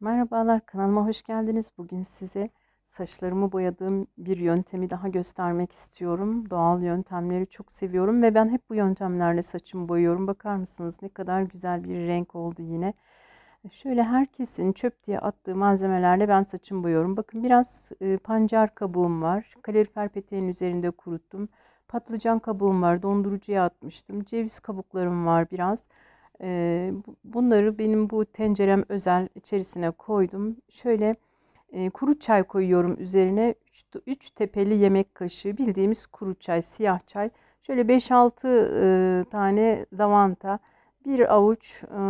Merhabalar kanalıma hoş geldiniz. Bugün size saçlarımı boyadığım bir yöntemi daha göstermek istiyorum. Doğal yöntemleri çok seviyorum ve ben hep bu yöntemlerle saçımı boyuyorum. Bakar mısınız ne kadar güzel bir renk oldu yine. Şöyle herkesin çöp diye attığı malzemelerle ben saçımı boyuyorum. Bakın biraz e, pancar kabuğum var. Kalorifer peteğin üzerinde kuruttum. Patlıcan kabuğum var. Dondurucuya atmıştım. Ceviz kabuklarım var Biraz e, bunları benim bu tencerem özel içerisine koydum. Şöyle e, kuru çay koyuyorum üzerine. 3 tepeli yemek kaşığı bildiğimiz kuru çay, siyah çay. Şöyle 5-6 e, tane lavanta, bir avuç e,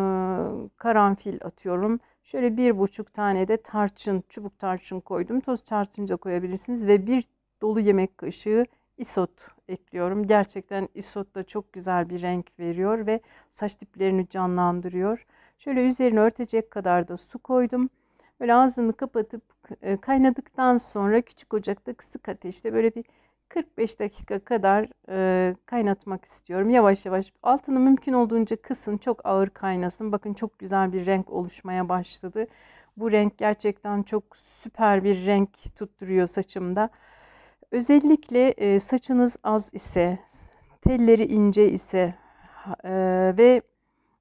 karanfil atıyorum. Şöyle bir buçuk tane de tarçın, çubuk tarçın koydum. Toz tarçınca koyabilirsiniz ve bir dolu yemek kaşığı isot ekliyorum. Gerçekten isot da çok güzel bir renk veriyor ve saç diplerini canlandırıyor. Şöyle üzerine örtecek kadar da su koydum. Böyle ağzını kapatıp e, kaynadıktan sonra küçük ocakta kısık ateşte böyle bir 45 dakika kadar e, kaynatmak istiyorum. Yavaş yavaş altını mümkün olduğunca kısın. Çok ağır kaynasın. Bakın çok güzel bir renk oluşmaya başladı. Bu renk gerçekten çok süper bir renk tutturuyor saçımda. Özellikle e, saçınız az ise, telleri ince ise e, ve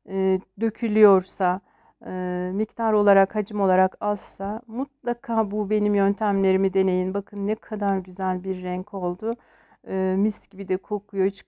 e, dökülüyorsa, e, miktar olarak, hacim olarak azsa mutlaka bu benim yöntemlerimi deneyin. Bakın ne kadar güzel bir renk oldu. E, mis gibi de kokuyor. Hiç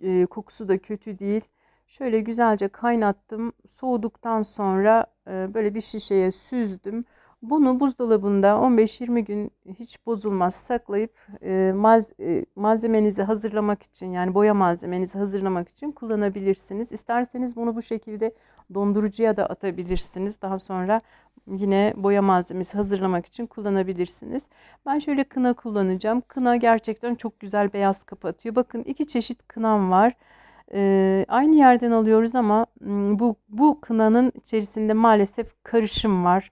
e, kokusu da kötü değil. Şöyle güzelce kaynattım. Soğuduktan sonra e, böyle bir şişeye süzdüm. Bunu buzdolabında 15-20 gün hiç bozulmaz saklayıp e, maz, e, malzemenizi hazırlamak için yani boya malzemenizi hazırlamak için kullanabilirsiniz. İsterseniz bunu bu şekilde dondurucuya da atabilirsiniz. Daha sonra yine boya malzemesi hazırlamak için kullanabilirsiniz. Ben şöyle kına kullanacağım. Kına gerçekten çok güzel beyaz kapatıyor. Bakın iki çeşit kınam var. Ee, aynı yerden alıyoruz ama bu, bu kınanın içerisinde maalesef karışım var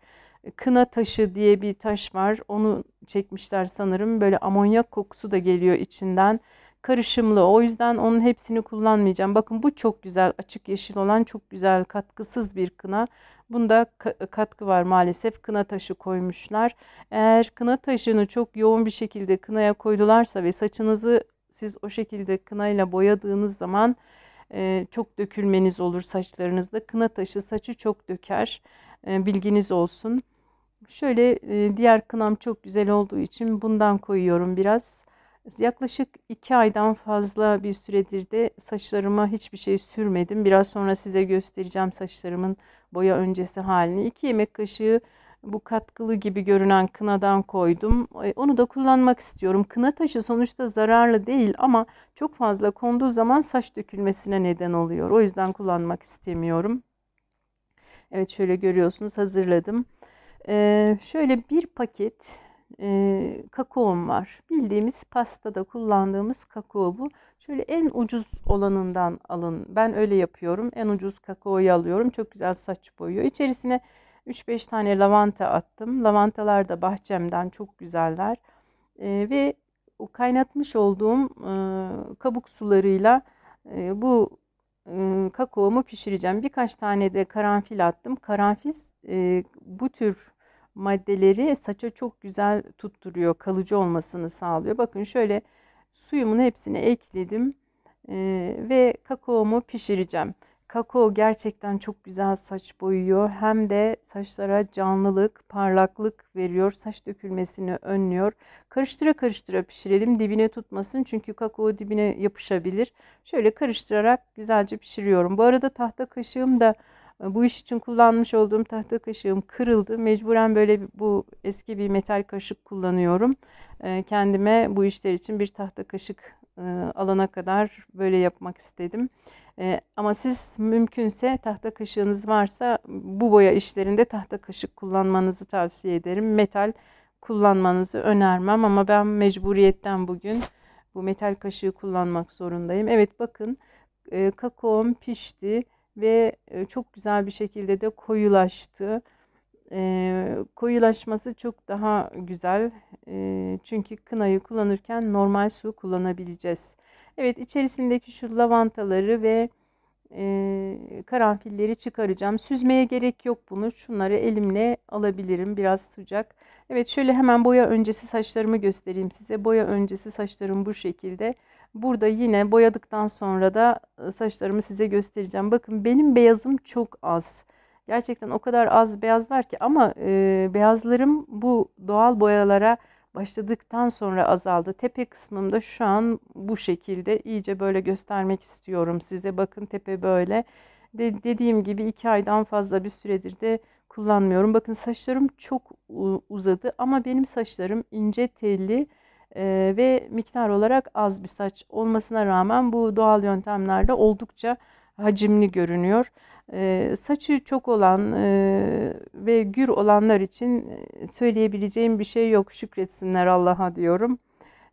kına taşı diye bir taş var. Onu çekmişler sanırım. Böyle amonyak kokusu da geliyor içinden. Karışımlı. O yüzden onun hepsini kullanmayacağım. Bakın bu çok güzel. Açık yeşil olan çok güzel katkısız bir kına. Bunda katkı var maalesef. Kına taşı koymuşlar. Eğer kına taşını çok yoğun bir şekilde kınaya koydularsa ve saçınızı siz o şekilde kınayla boyadığınız zaman çok dökülmeniz olur saçlarınızda. Kına taşı saçı çok döker. E, bilginiz olsun. Şöyle e, diğer kınam çok güzel olduğu için bundan koyuyorum biraz. Yaklaşık 2 aydan fazla bir süredir de saçlarıma hiçbir şey sürmedim. Biraz sonra size göstereceğim saçlarımın boya öncesi halini. 2 yemek kaşığı bu katkılı gibi görünen kınadan koydum. E, onu da kullanmak istiyorum. Kına taşı sonuçta zararlı değil ama çok fazla konduğu zaman saç dökülmesine neden oluyor. O yüzden kullanmak istemiyorum. Evet şöyle görüyorsunuz hazırladım. Ee, şöyle bir paket e, kakaom var. Bildiğimiz pastada kullandığımız kakao bu. Şöyle en ucuz olanından alın. Ben öyle yapıyorum. En ucuz kakaoyu alıyorum. Çok güzel saç boyuyor. İçerisine 3-5 tane lavanta attım. Lavantalar da bahçemden çok güzeller. E, ve o kaynatmış olduğum e, kabuk sularıyla e, bu Iı, kakaomu pişireceğim. Birkaç tane de karanfil attım. Karanfil e, bu tür maddeleri saça çok güzel tutturuyor. Kalıcı olmasını sağlıyor. Bakın şöyle suyumun hepsini ekledim. E, ve kakaomu pişireceğim. Kakao gerçekten çok güzel saç boyuyor. Hem de saçlara canlılık, parlaklık veriyor. Saç dökülmesini önlüyor. Karıştıra karıştıra pişirelim. Dibine tutmasın çünkü kakao dibine yapışabilir. Şöyle karıştırarak güzelce pişiriyorum. Bu arada tahta kaşığım da e, bu iş için kullanmış olduğum tahta kaşığım kırıldı. Mecburen böyle bu eski bir metal kaşık kullanıyorum. E, kendime bu işler için bir tahta kaşık e, alana kadar böyle yapmak istedim. E, ama siz mümkünse tahta kaşığınız varsa bu boya işlerinde tahta kaşık kullanmanızı tavsiye ederim. Metal kullanmanızı önermem ama ben mecburiyetten bugün bu metal kaşığı kullanmak zorundayım. Evet bakın e, kakaom pişti ve e, çok güzel bir şekilde de koyulaştı. E, koyulaşması çok daha güzel e, çünkü kınayı kullanırken normal su kullanabileceğiz. Evet içerisindeki şu lavantaları ve e, karanfilleri çıkaracağım. Süzmeye gerek yok bunu. Şunları elimle alabilirim. Biraz sıcak. Evet şöyle hemen boya öncesi saçlarımı göstereyim size. Boya öncesi saçlarım bu şekilde. Burada yine boyadıktan sonra da e, saçlarımı size göstereceğim. Bakın benim beyazım çok az. Gerçekten o kadar az beyaz var ki ama e, beyazlarım bu doğal boyalara başladıktan sonra azaldı. Tepe kısmımda şu an bu şekilde iyice böyle göstermek istiyorum size. Bakın tepe böyle. De, dediğim gibi iki aydan fazla bir süredir de kullanmıyorum. Bakın saçlarım çok uzadı ama benim saçlarım ince telli e, ve miktar olarak az bir saç olmasına rağmen bu doğal yöntemlerle oldukça hacimli görünüyor. Ee, saçı çok olan e, ve gür olanlar için e, söyleyebileceğim bir şey yok. Şükretsinler Allah'a diyorum.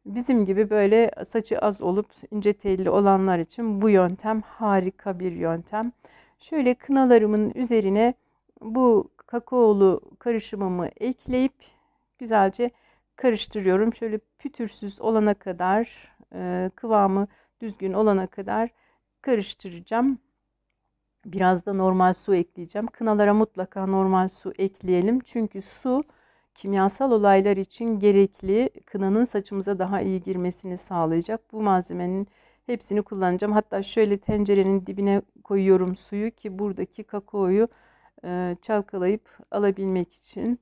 Bizim gibi böyle saçı az olup ince telli olanlar için bu yöntem harika bir yöntem. Şöyle kınalarımın üzerine bu kakaolu karışımımı ekleyip güzelce karıştırıyorum. Şöyle pütürsüz olana kadar, e, kıvamı düzgün olana kadar karıştıracağım. Biraz da normal su ekleyeceğim. Kınalara mutlaka normal su ekleyelim. Çünkü su kimyasal olaylar için gerekli. Kınanın saçımıza daha iyi girmesini sağlayacak. Bu malzemenin hepsini kullanacağım. Hatta şöyle tencerenin dibine koyuyorum suyu ki buradaki kakaoyu e, çalkalayıp alabilmek için.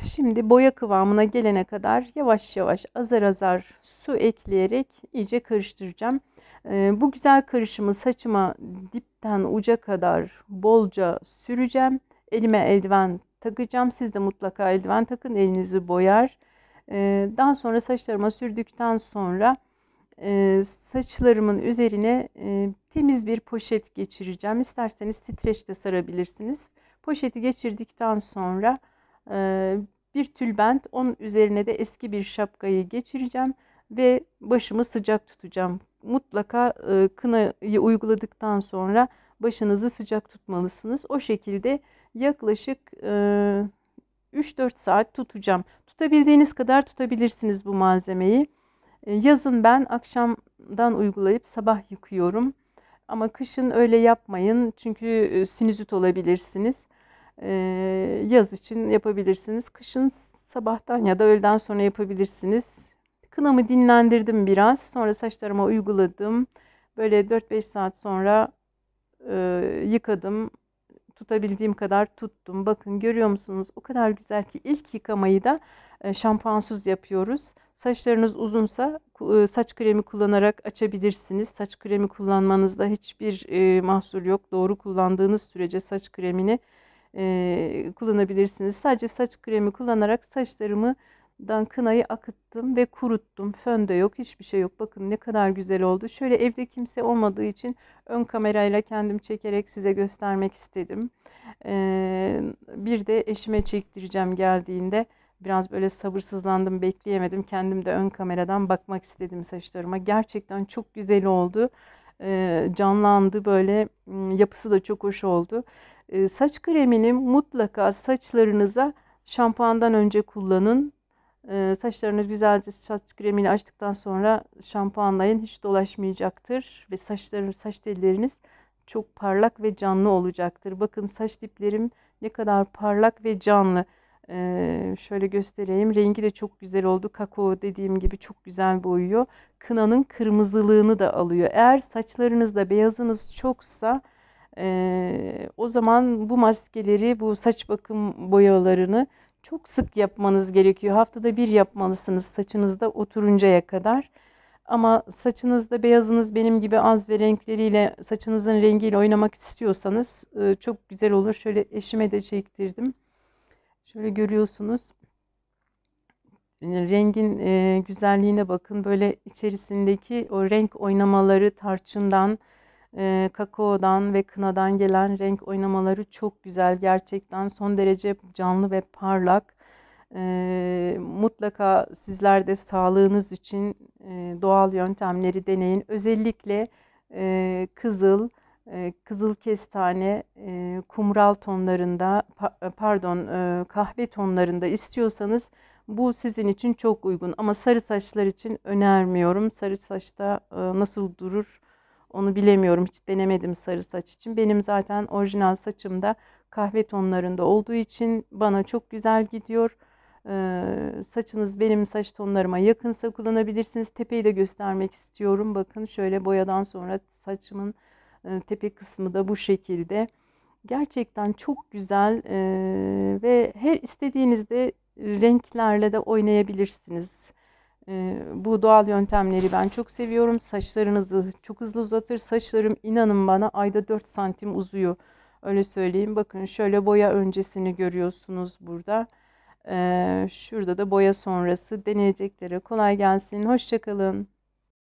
Şimdi boya kıvamına gelene kadar yavaş yavaş azar azar su ekleyerek iyice karıştıracağım. Ee, bu güzel karışımı saçıma dipten uca kadar bolca süreceğim. Elime eldiven takacağım. Siz de mutlaka eldiven takın. Elinizi boyar. Ee, daha sonra saçlarıma sürdükten sonra e, saçlarımın üzerine e, temiz bir poşet geçireceğim. İsterseniz streç de sarabilirsiniz. Poşeti geçirdikten sonra e, bir tülbent, onun üzerine de eski bir şapkayı geçireceğim ve başımı sıcak tutacağım. Mutlaka e, kınayı uyguladıktan sonra başınızı sıcak tutmalısınız. O şekilde yaklaşık e, 3-4 saat tutacağım. Tutabildiğiniz kadar tutabilirsiniz bu malzemeyi. E, yazın ben akşamdan uygulayıp sabah yıkıyorum. Ama kışın öyle yapmayın çünkü e, sinüzit olabilirsiniz. E, yaz için yapabilirsiniz. Kışın sabahtan ya da öğleden sonra yapabilirsiniz. Kınamı dinlendirdim biraz. Sonra saçlarıma uyguladım. Böyle 4-5 saat sonra e, yıkadım. Tutabildiğim kadar tuttum. Bakın görüyor musunuz? O kadar güzel ki ilk yıkamayı da e, şampuansız yapıyoruz. Saçlarınız uzunsa e, saç kremi kullanarak açabilirsiniz. Saç kremi kullanmanızda hiçbir e, mahsur yok. Doğru kullandığınız sürece saç kremini e, kullanabilirsiniz. Sadece saç kremi kullanarak saçlarımı dan kınayı akıttım ve kuruttum. Fön de yok, hiçbir şey yok. Bakın ne kadar güzel oldu. Şöyle evde kimse olmadığı için ön kamerayla kendim çekerek size göstermek istedim. Ee, bir de eşime çektireceğim geldiğinde. Biraz böyle sabırsızlandım, bekleyemedim. Kendim de ön kameradan bakmak istedim saçlarıma. Gerçekten çok güzel oldu. Ee, canlandı böyle. Hmm, yapısı da çok hoş oldu. Ee, saç kremini mutlaka saçlarınıza şampuandan önce kullanın e, ee, saçlarınız güzelce saç kremini açtıktan sonra şampuanlayın. Hiç dolaşmayacaktır ve saçları, saç telleriniz çok parlak ve canlı olacaktır. Bakın saç diplerim ne kadar parlak ve canlı. Ee, şöyle göstereyim. Rengi de çok güzel oldu. Kakao dediğim gibi çok güzel boyuyor. Kınanın kırmızılığını da alıyor. Eğer saçlarınızda beyazınız çoksa e, o zaman bu maskeleri, bu saç bakım boyalarını çok sık yapmanız gerekiyor. Haftada bir yapmalısınız saçınızda oturuncaya kadar. Ama saçınızda beyazınız benim gibi az ve renkleriyle saçınızın rengiyle oynamak istiyorsanız e, çok güzel olur. Şöyle eşime de çektirdim. Şöyle görüyorsunuz. Rengin e, güzelliğine bakın. Böyle içerisindeki o renk oynamaları tarçından, e, kakaodan ve kınadan gelen renk oynamaları çok güzel. Gerçekten son derece canlı ve parlak. E, mutlaka sizler de sağlığınız için e, doğal yöntemleri deneyin. Özellikle e, kızıl, e, kızıl kestane, e, kumral tonlarında, pa pardon e, kahve tonlarında istiyorsanız bu sizin için çok uygun. Ama sarı saçlar için önermiyorum. Sarı saçta nasıl durur? Onu bilemiyorum hiç denemedim sarı saç için. Benim zaten orijinal saçım da kahve tonlarında olduğu için bana çok güzel gidiyor. Ee, saçınız benim saç tonlarıma yakınsa kullanabilirsiniz. Tepeyi de göstermek istiyorum. Bakın şöyle boyadan sonra saçımın e, tepe kısmı da bu şekilde. Gerçekten çok güzel e, ve her istediğinizde renklerle de oynayabilirsiniz. Ee, bu doğal yöntemleri ben çok seviyorum. Saçlarınızı çok hızlı uzatır. Saçlarım inanın bana ayda 4 santim uzuyor. Öyle söyleyeyim. Bakın şöyle boya öncesini görüyorsunuz burada. Ee, şurada da boya sonrası deneyeceklere kolay gelsin. Hoşçakalın.